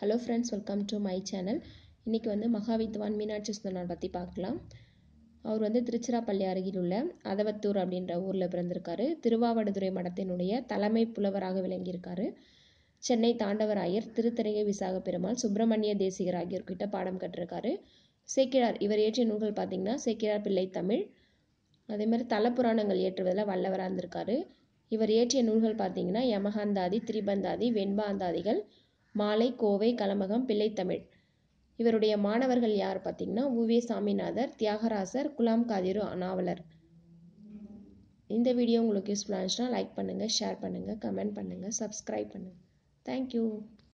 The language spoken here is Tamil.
hello friends welcome to my channel இன்றைக்கி வந்து மகாவித்வான் மீனாட்சி சுந்தரனார் பற்றி பார்க்கலாம் அவர் வந்து திருச்சிராப்பள்ளி அருகில் உள்ள அதவத்தூர் அப்படின்ற ஊரில் பிறந்திருக்காரு திருவாவடுதுறை மடத்தினுடைய தலைமை புலவராக விளங்கியிருக்காரு சென்னை தாண்டவராயர் திருத்தரைய விசாக பெருமாள் சுப்பிரமணிய தேசிகர் ஆகியோர்கிட்ட பாடம் கட்டிருக்காரு சேக்கிழார் இவர் ஏற்றிய நூல்கள் பார்த்திங்கன்னா சேக்கிழார் பிள்ளை தமிழ் அதேமாதிரி மாதிரி தலப்புராணங்கள் ஏற்றுவதில் வல்லவராக இருந்திருக்காரு இவர் இயற்றிய நூல்கள் பார்த்தீங்கன்னா யமகாந்தாதி திரிபந்தாதி வெண்பாந்தாதிகள் மாலை கோவை கலமகம் பிள்ளைத்தமிழ் இவருடைய மாணவர்கள் யார் பார்த்தீங்கன்னா உவே சாமிநாதர் தியாகராசர் குலாம் காதிரு நாவலர் இந்த வீடியோ உங்களுக்கு யூஸ்ஃபுல்லாக இருந்துச்சுன்னா லைக் பண்ணுங்கள் ஷேர் பண்ணுங்கள் கமெண்ட் பண்ணுங்கள் சப்ஸ்கிரைப் பண்ணுங்கள் தேங்க்யூ